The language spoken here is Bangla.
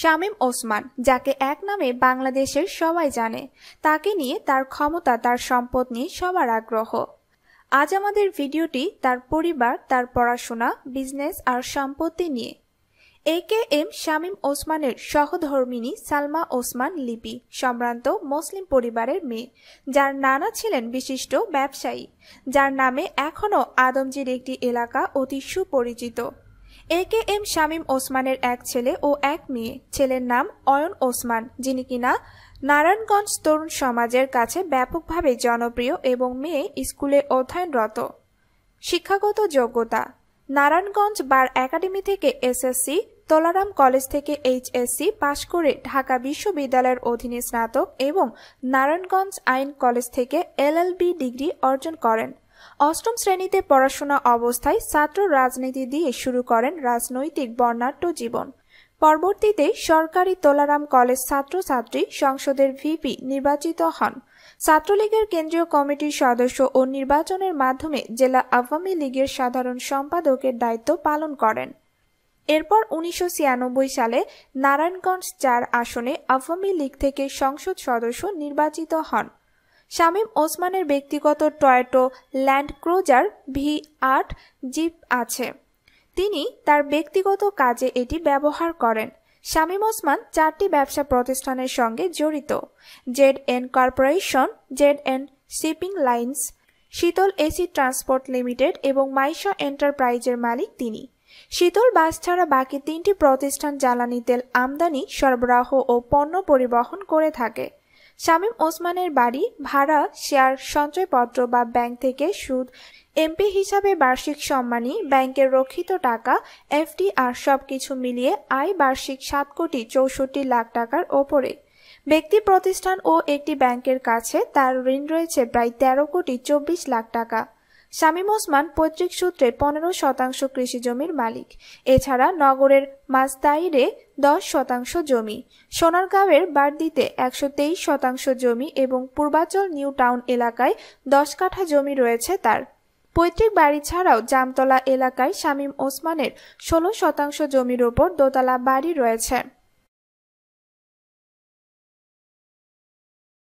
শামীম ওসমান যাকে এক নামে বাংলাদেশের সবাই জানে তাকে নিয়ে তার ক্ষমতা তার সম্পদ নিয়ে সবার আগ্রহ আজ আমাদের ভিডিওটি তার পরিবার তার পড়াশোনা বিজনেস আর সম্পত্তি নিয়ে এ কে এম শামীম ওসমানের সহধর্মিনী সালমা ওসমান লিপি সম্ভ্রান্ত মুসলিম পরিবারের মেয়ে যার নানা ছিলেন বিশিষ্ট ব্যবসায়ী যার নামে এখনও আদমজির একটি এলাকা অতি সুপরিচিত এ কে এম শামীম ওসমানের এক ছেলে ও এক মেয়ে ছেলের নাম অয়ন ওসমান যিনি কিনা নারায়ণগঞ্জ তরুণ সমাজের কাছে ব্যাপকভাবে জনপ্রিয় এবং মেয়ে স্কুলে অধ্যয়নরত শিক্ষাগত যোগ্যতা নারায়ণগঞ্জ বার একাডেমি থেকে এসএসসি তোলারাম কলেজ থেকে এইচএসসি পাশ করে ঢাকা বিশ্ববিদ্যালয়ের অধীনে স্নাতক এবং নারায়ণগঞ্জ আইন কলেজ থেকে এলএলবি ডিগ্রি অর্জন করেন অষ্টম শ্রেণীতে পড়াশোনা অবস্থায় ছাত্র রাজনীতি দিয়ে শুরু করেন রাজনৈতিক বর্ণাঢ্য জীবন পরবর্তীতে সরকারি তোলারাম কলেজ ছাত্রছাত্রী সংসদের ভিপি নির্বাচিত হন ছাত্রলীগের কেন্দ্রীয় কমিটির সদস্য ও নির্বাচনের মাধ্যমে জেলা আওয়ামী লীগের সাধারণ সম্পাদকের দায়িত্ব পালন করেন এরপর উনিশশো সালে নারায়ণগঞ্জ চার আসনে আওয়ামী লীগ থেকে সংসদ সদস্য নির্বাচিত হন শামীম ওসমানের ব্যক্তিগত টয়োটো ল্যান্ড ক্রুজার ভি আট জিপ আছে তিনি তার ব্যক্তিগত কাজে এটি ব্যবহার করেন শামীম ওসমান চারটি ব্যবসা প্রতিষ্ঠানের সঙ্গে জড়িত Z N corporation Z N shipping lines Sheetal AC transport limited এবং মাইশা এন্টারপ্রাইজের মালিক তিনি শীতল বাস ছাড়া বাকি তিনটি প্রতিষ্ঠান জ্বালানি তেল আমদানি সরবরাহ ও পণ্য পরিবহন করে থাকে শামীম ওসমানের বাড়ি ভাড়া শেয়ার সঞ্চয়পত্র বা ব্যাংক থেকে সুদ এমপি হিসাবে বার্ষিক সম্মানী ব্যাংকের রক্ষিত টাকা এফটি আর সবকিছু মিলিয়ে আয় বার্ষিক সাত কোটি চৌষট্টি লাখ টাকার ওপরে ব্যক্তি প্রতিষ্ঠান ও একটি ব্যাংকের কাছে তার ঋণ রয়েছে প্রায় তেরো কোটি চব্বিশ লাখ টাকা শামীম ওসমান পৈতৃক সূত্রে পনেরো শতাংশ কৃষি জমির মালিক এছাড়া নগরের মাঝদাইরে দশ শতাংশ জমি সোনারগাঁওয়ের বার্দিতে একশো তেইশ শতাংশ জমি এবং পূর্বাচল নিউ টাউন এলাকায় দশ কাঠা জমি রয়েছে তার পৈতৃক বাড়ি ছাড়াও জামতলা এলাকায় শামীম ওসমানের ষোলো শতাংশ জমির ওপর দোতলা বাড়ি রয়েছে